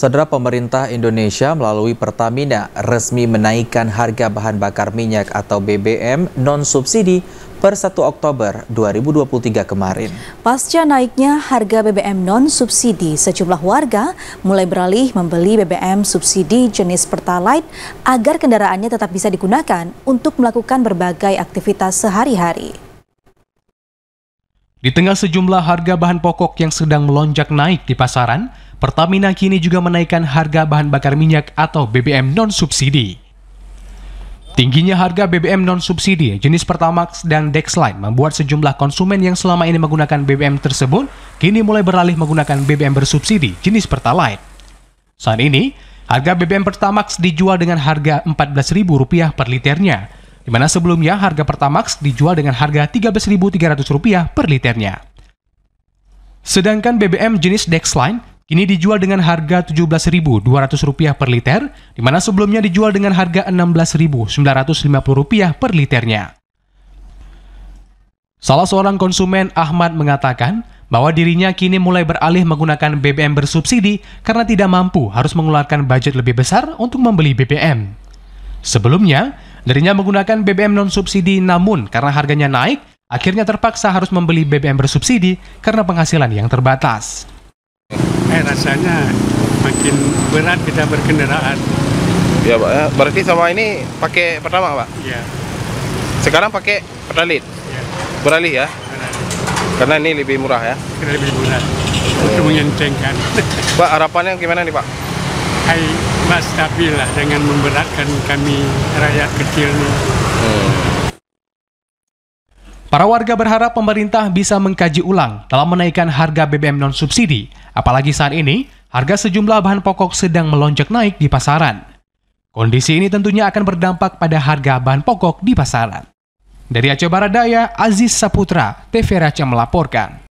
Saudara pemerintah Indonesia melalui Pertamina resmi menaikkan harga bahan bakar minyak atau BBM non-subsidi per 1 Oktober 2023 kemarin. Pasca naiknya harga BBM non-subsidi, sejumlah warga mulai beralih membeli BBM subsidi jenis Pertalite agar kendaraannya tetap bisa digunakan untuk melakukan berbagai aktivitas sehari-hari. Di tengah sejumlah harga bahan pokok yang sedang melonjak naik di pasaran, Pertamina kini juga menaikkan harga bahan bakar minyak atau BBM non-subsidi. Tingginya harga BBM non-subsidi jenis Pertamax dan Dexline membuat sejumlah konsumen yang selama ini menggunakan BBM tersebut kini mulai beralih menggunakan BBM bersubsidi jenis Pertalite. Saat ini, harga BBM Pertamax dijual dengan harga Rp14.000 per liternya, di mana sebelumnya harga Pertamax dijual dengan harga Rp13.300 per liternya. Sedangkan BBM jenis Dexline kini dijual dengan harga Rp17.200 per liter, di mana sebelumnya dijual dengan harga Rp16.950 per liternya. Salah seorang konsumen, Ahmad, mengatakan bahwa dirinya kini mulai beralih menggunakan BBM bersubsidi karena tidak mampu harus mengeluarkan budget lebih besar untuk membeli BBM. Sebelumnya, Dirinya menggunakan BBM non-subsidi namun karena harganya naik, akhirnya terpaksa harus membeli BBM bersubsidi karena penghasilan yang terbatas. Eh rasanya makin berat kita berkendaraan. Ya Pak, ya, berarti sama ini pakai pertama Pak? Iya. Sekarang pakai pertalit? Iya. Beralih ya? Beralih. Karena ini lebih murah ya? Karena lebih murah. Untuk iya. mengencengkan. Pak, harapannya gimana nih Pak? hai mas tapi lah dengan memberatkan kami rakyat kecil nih. Para warga berharap pemerintah bisa mengkaji ulang dalam menaikkan harga BBM non-subsidi, apalagi saat ini harga sejumlah bahan pokok sedang melonjak naik di pasaran. Kondisi ini tentunya akan berdampak pada harga bahan pokok di pasaran. Dari Aceh Barat Daya, Aziz Saputra, TV Aceh melaporkan.